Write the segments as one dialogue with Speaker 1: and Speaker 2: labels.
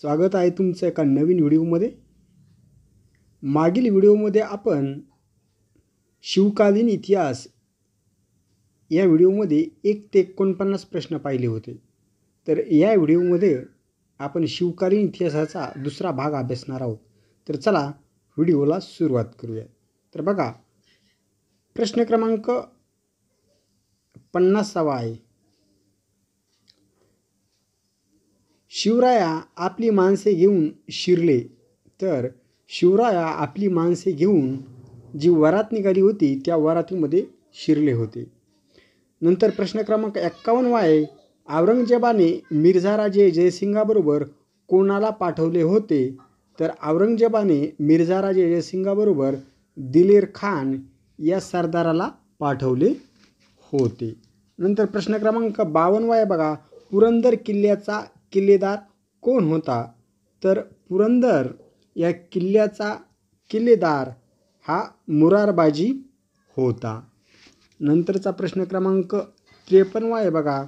Speaker 1: स्वागत आहे तुमचं एका नवीन व्हिडिओमध्ये मागील व्हिडिओमध्ये आपण शिवकालीन इतिहास या व्हिडिओमध्ये एक ते एकोणपन्नास प्रश्न पाहिले होते तर या व्हिडिओमध्ये आपण शिवकालीन इतिहासाचा दुसरा भाग अभ्यासणार आहोत तर चला व्हिडिओला सुरुवात करूया तर बघा प्रश्न क्रमांक पन्नासावा आहे शिवराया आपली माणसे घेऊन शिरले तर शिवराया आपली माणसे घेऊन जी वरात निघाली होती त्या वरातीमध्ये शिरले होते नंतर प्रश्न क्रमांक एक्कावन्न आहे औरंगजेबाने मिर्झा राजे जयसिंगाबरोबर कोणाला पाठवले होते तर औरंगजेबाने मिर्झा राजे जयसिंगाबरोबर दिलेर खान या सरदाराला पाठवले होते नंतर प्रश्न क्रमांक बावनवा आहे बघा पुरंदर किल्ल्याचा किल्लेदार कोण होता तर पुरंदर या किल्ल्याचा किल्लेदार हा मुरारबाजी होता नंतरचा प्रश्न क्रमांक त्रेपन्नवा आहे बघा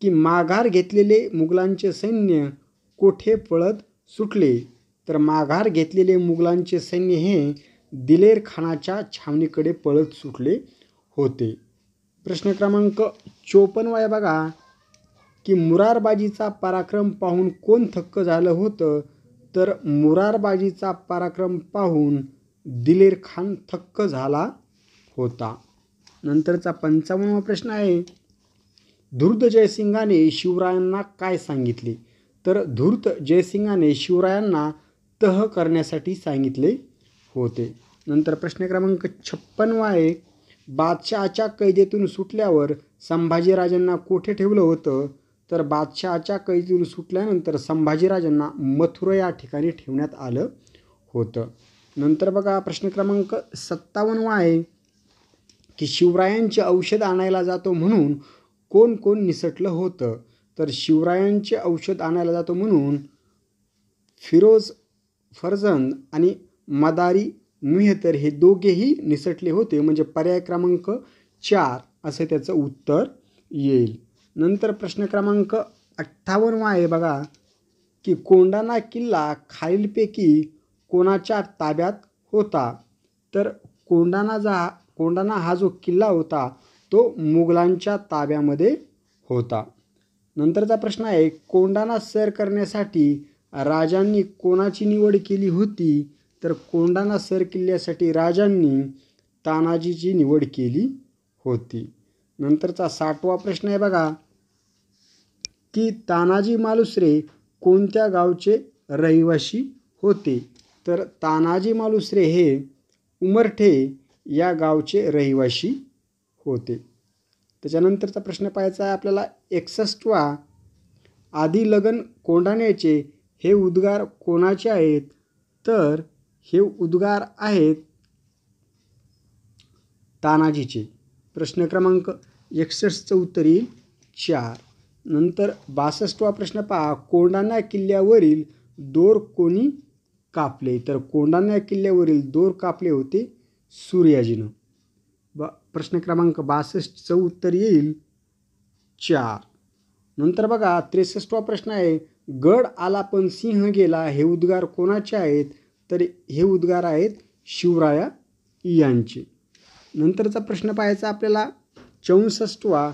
Speaker 1: की माघार घेतलेले मुघलांचे सैन्य कोठे पळत सुटले तर माघार घेतलेले मुघलांचे सैन्य हे दिलेर खानाच्या छावणीकडे पळत सुटले होते प्रश्न क्रमांक चोपन्नवा आहे बघा की मुरारबाजीचा पराक्रम पाहून कोण थक्क झालं होतं तर मुरारबाजीचा पराक्रम पाहून दिलेर खान थक्क झाला होता नंतरचा पंचावन्नवा प्रश्न आहे धूर्त जयसिंगाने शिवरायांना काय सांगितले तर धूर्त जयसिंगाने शिवरायांना तह करण्यासाठी सांगितले होते नंतर प्रश्न क्रमांक छप्पनवा आहे बादशहाच्या कैदेतून सुटल्यावर संभाजीराजांना कोठे ठेवलं होतं तर बादशहाच्या कैदीतून सुटल्यानंतर संभाजीराजांना मथुरा या ठिकाणी ठेवण्यात आलं होतं नंतर बघा प्रश्न क्रमांक सत्तावन्नवा आहे की शिवरायांचे औषध आणायला जातो म्हणून कोण कोण निसटलं होतं तर शिवरायांचे औषध आणायला जातो म्हणून फिरोज फरजन आणि मदारी मेहतर हे दोघेही निसटले होते म्हणजे पर्याय क्रमांक चार असं त्याचं उत्तर येईल नंतर प्रश्न क्रमांक अठ्ठावन्नवा आहे बघा की कोंडाणा किल्ला खालीलपैकी कोणाच्या ताब्यात होता तर कोंडाणा जा कोंडाणा हा जो किल्ला होता तो मुघलांच्या ताब्यामध्ये होता नंतरचा प्रश्न आहे कोंडाणा सर करण्यासाठी राजांनी कोणाची निवड केली होती तर कोंडाणा सर किल्ल्यासाठी राजांनी तानाजीची निवड केली होती नंतरचा साठवा प्रश्न आहे बघा की तानाजी मालुसरे कोणत्या गावचे रहिवाशी होते तर तानाजी मालुसरे हे उमरठे या गावचे रहिवाशी होते त्याच्यानंतरचा प्रश्न पाहायचा आहे आपल्याला एकसष्टवा आधी लगन कोंडाण्याचे हे उद्गार कोणाचे आहेत तर हे उद्गार आहेत तानाजीचे प्रश्न क्रमांक एकसष्टचं उत्तर येईल चार नंतर बासष्टवा प्रश्न पहा कोंडाना किल्ल्यावरील दोर कोणी कापले तर कोंडाना किल्ल्यावरील दोर कापले होते सूर्याजीनं ब प्रश्न क्रमांक बासष्टचं उत्तर येईल चार नंतर बघा त्रेसष्टवा प्रश्न आहे गड आला पण सिंह गेला हे उद्गार कोणाचे आहेत तर हे उद्गार आहेत शिवराया यांचे नंतरचा प्रश्न पाहायचा आपल्याला चौसष्टवा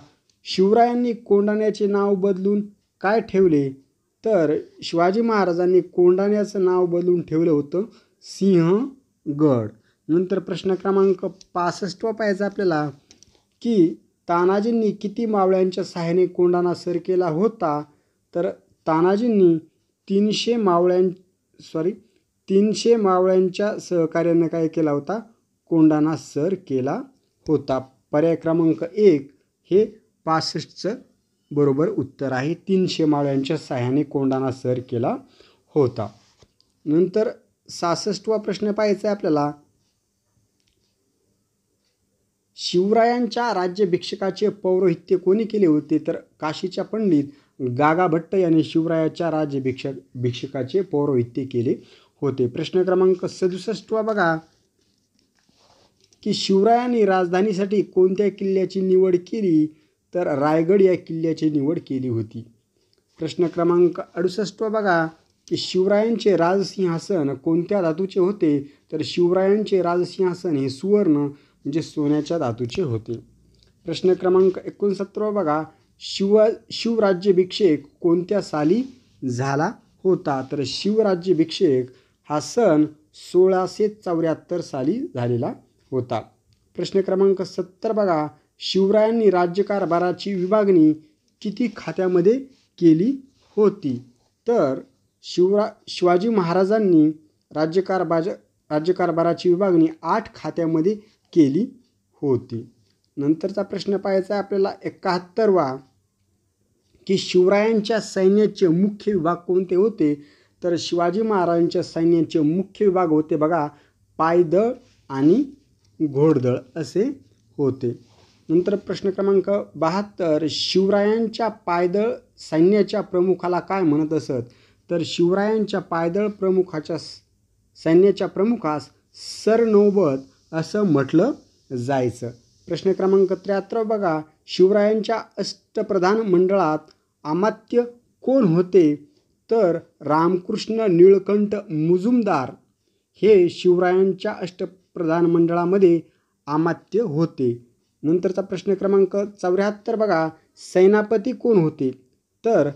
Speaker 1: शिवरायांनी कोंडाण्याचे नाव बदलून काय ठेवले तर शिवाजी महाराजांनी कोंडाण्याचं नाव बदलून ठेवलं होतं सिंहगड नंतर प्रश्न क्रमांक पासष्ट पाहिजे आपल्याला की तानाजींनी किती मावळ्यांच्या सहाय्याने कोंडाणा सर केला होता तर तानाजींनी तीनशे मावळ्यां सॉरी तीनशे मावळ्यांच्या सहकार्यानं काय केला होता कोंडाणा सर केला होता पर्याय क्रमांक एक हे पासष्टचं बरोबर उत्तर आहे तीनशे माळ्यांच्या सहाय्याने कोंडाना सर केला होता नंतर सासष्टवा प्रश्न पाहायचा आहे आपल्याला शिवरायांच्या राज्यभिक्षकाचे पौरोहित्य कोणी केले होते तर काशीच्या पंडित गागा भट्ट यांनी शिवरायाच्या राज्यभिक्षक भिक्षकाचे पौरोहित्य केले होते प्रश्न क्रमांक सदुसष्टवा बघा की शिवरायांनी राजधानीसाठी कोणत्या किल्ल्याची निवड केली तर रायगड या किल्ल्याची निवड केली होती प्रश्न क्रमांक अडुसष्ट बघा की शिवरायांचे राजसिंहासन कोणत्या धातूचे होते तर शिवरायांचे राजसिंहासन हे सुवर्ण म्हणजे सोन्याच्या धातूचे होते प्रश्न क्रमांक एकोणसत्तर बघा शिव शिवराज्यभिषेक कोणत्या साली झाला होता तर शिवराज्यभिषेक हा सण सोळाशे चौऱ्याहत्तर साली झालेला होता प्रश्न क्रमांक सत्तर बघा शिवरायांनी राज्यकारभाराची विभागणी किती खात्यामध्ये केली होती तर शिवरा शिवाजी महाराजांनी राज्यकारभाज राज्यकारभाराची विभागणी आठ खात्यामध्ये केली होती नंतरचा प्रश्न पाहायचा आहे आपल्याला एकाहत्तरवा की शिवरायांच्या सैन्याचे मुख्य विभाग कोणते होते तर शिवाजी महाराजांच्या सैन्याचे मुख्य विभाग होते बघा पायदळ आणि घोडदळ असे होते नंतर प्रश्न क्रमांक बहात्तर शिवरायांच्या पायदळ सैन्याच्या प्रमुखाला काय म्हणत असत तर शिवरायांच्या पायदळ प्रमुखाच्या सैन्याच्या प्रमुखास सरनोबत असं म्हटलं जायचं प्रश्न क्रमांक त्र्याहत्तर बघा शिवरायांच्या अष्टप्रधान मंडळात अमात्य कोण होते तर रामकृष्ण निळकंठ मुजुमदार हे शिवरायांच्या अष्टप्रधान मंडळामध्ये अमात्य होते नंतरचा प्रश्न क्रमांक चौऱ्याहत्तर बघा सेनापती कोण होते तर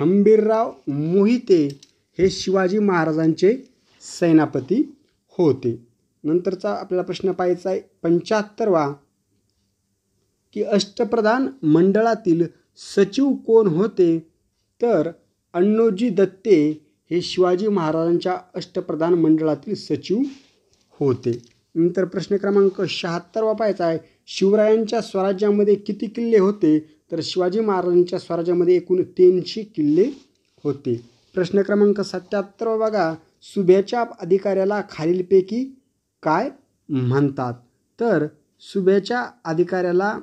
Speaker 1: हंबीरराव मोहिते हे शिवाजी महाराजांचे सेनापती होते नंतरचा आपल्याला प्रश्न पाहायचा आहे पंच्याहत्तरवा की अष्टप्रधान मंडळातील सचिव कोण होते तर अण्णोजी दत्ते हे शिवाजी महाराजांच्या अष्टप्रधान मंडळातील सचिव होते नंतर प्रश्न क्रमांक शहात्तरवा पाहायचा आहे शिवरायांच्या स्वराज्यामध्ये किती किल्ले होते तर शिवाजी महाराजांच्या स्वराज्यामध्ये एकूण तीनशे किल्ले होते प्रश्न क्रमांक सत्याहत्तर बघा सुभेच्या अधिकाऱ्याला खालीलपैकी काय म्हणतात तर सुभेच्या अधिकाऱ्याला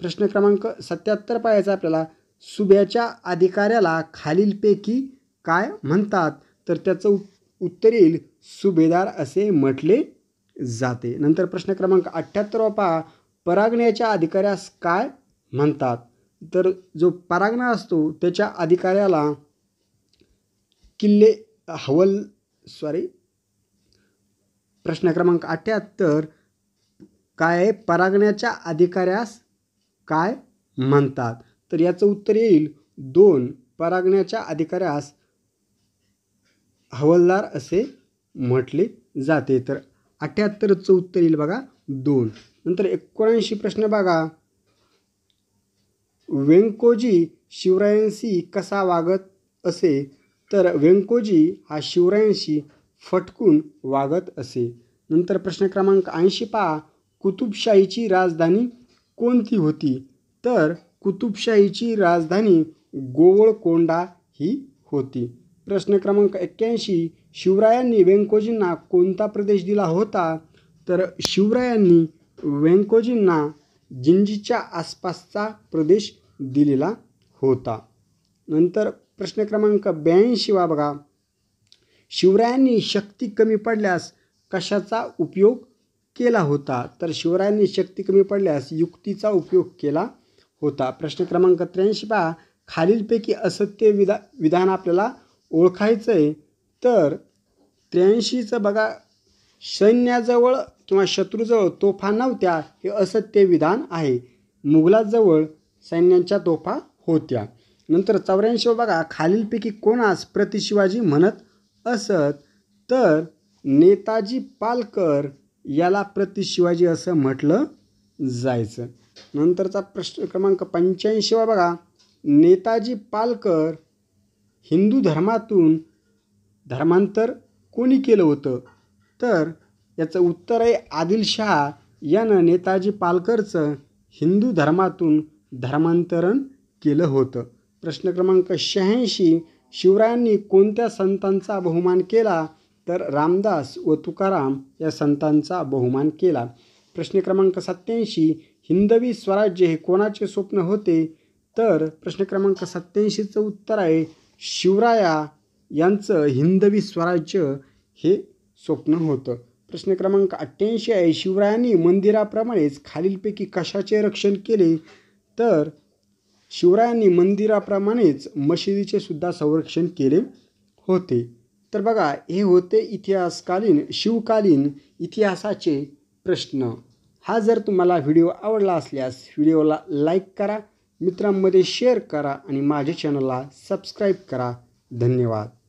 Speaker 1: प्रश्न क्रमांक सत्याहत्तर पाहायचा आपल्याला सुभ्याच्या अधिकाऱ्याला खालीलपैकी काय म्हणतात तर त्याचं उत्तर येईल सुभेदार असे म्हटले जाते नंतर प्रश्न क्रमांक अठ्ठ्याहत्तर पहा परागण्याच्या अधिकाऱ्यास काय म्हणतात तर जो परागणा असतो त्याच्या अधिकाऱ्याला किल्ले हवल सॉरी प्रश्न क्रमांक अठ्ठ्याहत्तर काय परागण्याच्या अधिकाऱ्यास काय म्हणतात तर याचं उत्तर येईल दोन परागण्याच्या अधिकाऱ्यास हवलदार असे म्हटले जाते तर अठ्याहत्तरचं उत्तर येईल बघा दोन नंतर एकोणऐंशी प्रश्न बघा व्यंकोजी शिवरायांशी कसा वागत असे तर व्यंकोजी हा शिवरायांशी फटकून वागत असे नंतर प्रश्न क्रमांक ऐंशी पहा कुतुबशाहीची राजधानी कोणती होती तर कुतुबशाहीची राजधानी गोवळकोंडा ही होती प्रश्न क्रमांक एक्क्याऐंशी शिवरायांनी व्यंकोजींना कोणता प्रदेश दिला होता तर शिवरायांनी व्यंकोजींना जिंजीच्या आसपासचा प्रदेश दिलेला होता नंतर प्रश्न क्रमांक ब्याऐंशी वा बघा शिवरायांनी शक्ती कमी पडल्यास कशाचा उपयोग केला होता तर शिवरायांनी शक्ती कमी पडल्यास युक्तीचा उपयोग केला होता प्रश्न क्रमांक त्र्याऐंशी पहा खालीलपैकी असत्य विधा विधान आपल्याला ओळखायचं आहे तर त्र्याऐंशीचं बघा सैन्याजवळ किंवा शत्रूजवळ तोफा नव्हत्या हे असत्य विधान आहे मुघलाजवळ सैन्यांच्या तोफा होत्या नंतर चौऱ्याऐंशी बघा खालीलपैकी कोणास प्रतिशिवाजी म्हणत असत तर नेताजी पालकर याला प्रतिशिवाजी असं म्हटलं जायचं नंतरचा प्रश्न क्रमांक पंच्याऐंशीवा बघा नेताजी पालकर हिंदू धर्मातून धर्मांतर कोणी केलं होतं तर याचं उत्तर आहे आदिलशहा यानं नेताजी पालकरचं हिंदू धर्मातून धर्मांतरण केलं होतं प्रश्न क्रमांक शहाऐंशी शिवरायांनी कोणत्या संतांचा बहुमान केला तर रामदास व तुकाराम या संतांचा बहुमान केला प्रश्न क्रमांक सत्याऐंशी हिंदवी स्वराज्य हे कोणाचे स्वप्न होते तर प्रश्न क्रमांक सत्याऐंशीचं उत्तर आहे शिवराया यांचं हिंदवी स्वराज्य हे स्वप्न होतं प्रश्न क्रमांक अठ्ठ्याऐंशी आहे शिवरायांनी मंदिराप्रमाणेच खालीलपैकी कशाचे रक्षण केले तर शिवरायांनी मंदिराप्रमाणेच मशिदीचे सुद्धा संरक्षण केले होते तर बघा हे होते इतिहासकालीन शिवकालीन इतिहासाचे प्रश्न हा जर तुम्हाला व्हिडिओ आवडला असल्यास व्हिडिओला लाईक करा मित्रांमध्ये शेअर करा आणि माझ्या चॅनलला सबस्क्राईब करा धन्यवाद